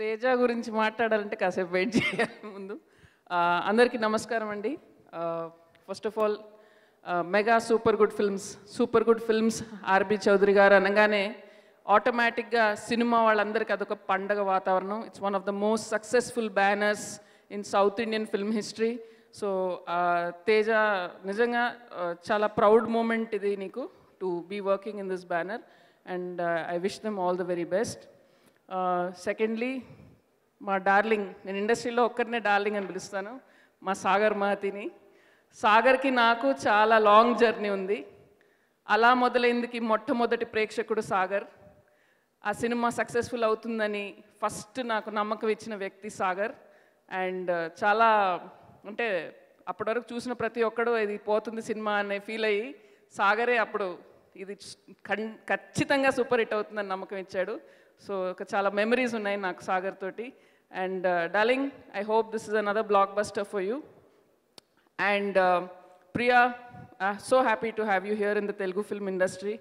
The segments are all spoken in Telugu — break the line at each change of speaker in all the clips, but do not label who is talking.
తేజ గురించి మాట్లాడాలంటే కాసేపు వెయిట్ చేయాలి ముందు అందరికీ నమస్కారం అండి first of all mega Super Good Films Super Good Films R B Chowdary గారు అనగానే ఆటోమేటిక్గా సినిమా వాళ్ళందరికీ అదొక పండగ వాతావరణం it's one of the most successful banners in South Indian film history so Teja నిజంగా చాలా ప్రౌడ్ మూమెంట్ ఇది నీకు to be working in this banner and I wish them all the very best secondly మా డార్లింగ్ నేను ఇండస్ట్రీలో ఒక్కరినే డార్లింగ్ అని పిలుస్తాను మా సాగర్ మహతిని సాగర్కి నాకు చాలా లాంగ్ జర్నీ ఉంది అలా మొదలైందికి మొట్టమొదటి ప్రేక్షకుడు సాగర్ ఆ సినిమా సక్సెస్ఫుల్ అవుతుందని ఫస్ట్ నాకు నమ్మకం ఇచ్చిన వ్యక్తి సాగర్ అండ్ uh, చాలా అంటే అప్పటివరకు చూసిన ప్రతి ఒక్కడు ఇది పోతుంది సినిమా అనే ఫీల్ అయ్యి సాగరే అప్పుడు ఇది ఖచ్చితంగా సూపర్ హిట్ అవుతుందని నమ్మకం ఇచ్చాడు సో ఒక చాలా మెమరీస్ ఉన్నాయి నాకు సాగర్ తోటి and uh, darling I hope this is another blockbuster for you and uh, Priya so happy to have you here in the Telugu film industry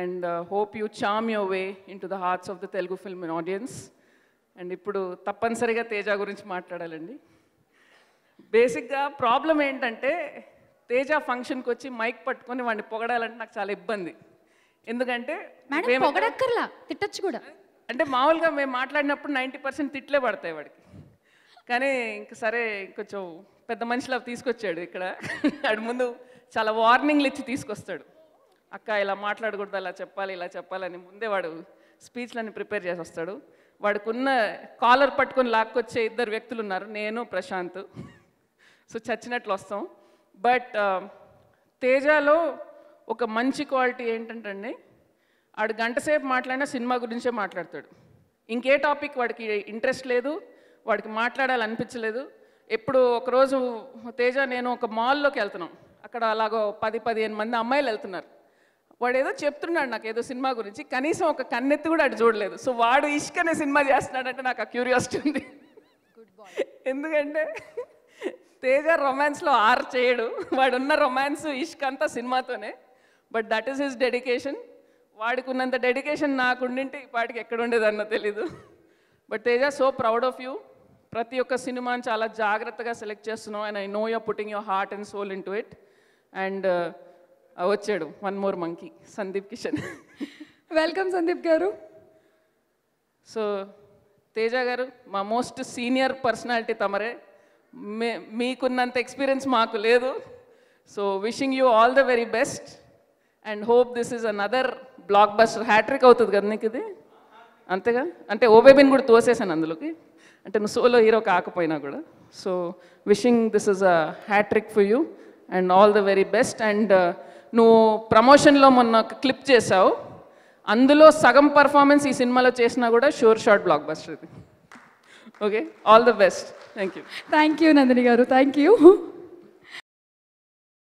and uh, hope you charm your way into the hearts of the Telugu film audience and ఇప్పుడు తప్పనిసరిగా తేజ గురించి మాట్లాడాలండి బేసిక్గా ప్రాబ్లం ఏంటంటే తేజ ఫంక్షన్కి వచ్చి మైక్ పట్టుకొని వాడిని పొగడాలంటే నాకు చాలా ఇబ్బంది ఎందుకంటే పొగడక్కర్లా తిట్టచ్చు కూడా అంటే మామూలుగా మేము మాట్లాడినప్పుడు నైంటీ పర్సెంట్ తిట్లే పడతాయి వాడికి కానీ ఇంక సరే కొంచెం పెద్ద మనిషిలా తీసుకొచ్చాడు ఇక్కడ వాడి ముందు చాలా వార్నింగ్లు ఇచ్చి తీసుకొస్తాడు అక్క ఇలా మాట్లాడకూడదు అలా చెప్పాలి ఇలా చెప్పాలని ముందే వాడు స్పీచ్లన్నీ ప్రిపేర్ చేసి వస్తాడు వాడికున్న కాలర్ పట్టుకొని లాక్కొచ్చే ఇద్దరు వ్యక్తులు ఉన్నారు నేను ప్రశాంత్ సో చచ్చినట్లు వస్తాం బట్ తేజాలో ఒక మంచి క్వాలిటీ ఏంటంటే ఆడు గంటసేపు మాట్లాడినా సినిమా గురించే మాట్లాడతాడు ఇంకే టాపిక్ వాడికి ఇంట్రెస్ట్ లేదు వాడికి మాట్లాడాలనిపించలేదు ఎప్పుడు ఒకరోజు తేజ నేను ఒక మాల్లోకి వెళ్తున్నాం అక్కడ అలాగో పది పదిహేను మంది అమ్మాయిలు వెళ్తున్నారు వాడు ఏదో చెప్తున్నాడు నాకు ఏదో సినిమా గురించి కనీసం ఒక కన్నెత్తి కూడా అటు చూడలేదు సో వాడు ఇష్క్ అనే సినిమా చేస్తున్నాడంటే నాకు ఆ క్యూరియాసిటీ ఉంది ఎందుకంటే తేజ రొమాన్స్లో ఆర్ చేయడు వాడున్న రొమాన్స్ ఇష్క్ అంతా సినిమాతోనే but that is his dedication వాడికి ఉన్నంత డెడికేషన్ నాకుండింటే ఈ పాటికి ఎక్కడ ఉండేదన్న తెలీదు but Teja so proud of you ప్రతి ఒక్క సినిమాని చాలా జాగ్రత్తగా సెలెక్ట్ చేస్తున్నావు and I know you're putting your heart and soul into it and వచ్చాడు one more monkey Sandeep Kishan welcome Sandeep గారు సో తేజ గారు మా మోస్ట్ సీనియర్ పర్సనాలిటీ తమరే మే మీకున్నంత ఎక్స్పీరియన్స్ మాకు లేదు so wishing you all the very best and hope this is another blockbuster hat trick అవుతుంది కదా నీకు ఇది అంతేగా అంటే ఓబేబిన్ కూడా తోసేసాను అందులోకి అంటే నువ్వు సోలో హీరో కాకపోయినా కూడా so wishing this is a hat trick for you and all the very best and నువ్వు ప్రమోషన్లో మొన్న క్లిప్ చేసావు అందులో సగం పర్ఫార్మెన్స్ ఈ సినిమాలో చేసినా కూడా షూర్ షార్ట్ బ్లాక్ బస్టర్ ఇది Okay, all the best. Thank you. Thank you, Nandini Garu. Thank you.